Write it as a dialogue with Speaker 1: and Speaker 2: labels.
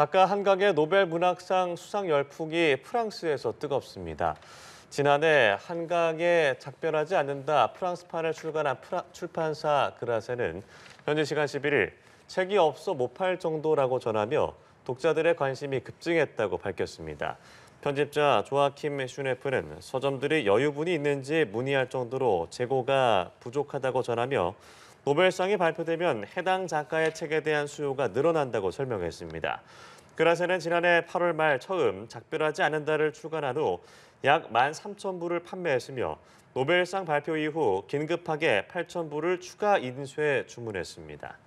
Speaker 1: 작가 한강의 노벨 문학상 수상 열풍이 프랑스에서 뜨겁습니다. 지난해 한강에 작별하지 않는다 프랑스판을 출간한 프라, 출판사 그라세는 현지 시간 11일 책이 없어 못 팔 정도라고 전하며 독자들의 관심이 급증했다고 밝혔습니다. 편집자 조아킴 슈네프는 서점들이 여유분이 있는지 문의할 정도로 재고가 부족하다고 전하며 노벨상이 발표되면 해당 작가의 책에 대한 수요가 늘어난다고 설명했습니다. 그라세는 지난해 8월 말 처음 작별하지 않는다를 출간한 후약 13,000부를 판매했으며 노벨상 발표 이후 긴급하게 8,000부를 추가 인쇄 주문했습니다.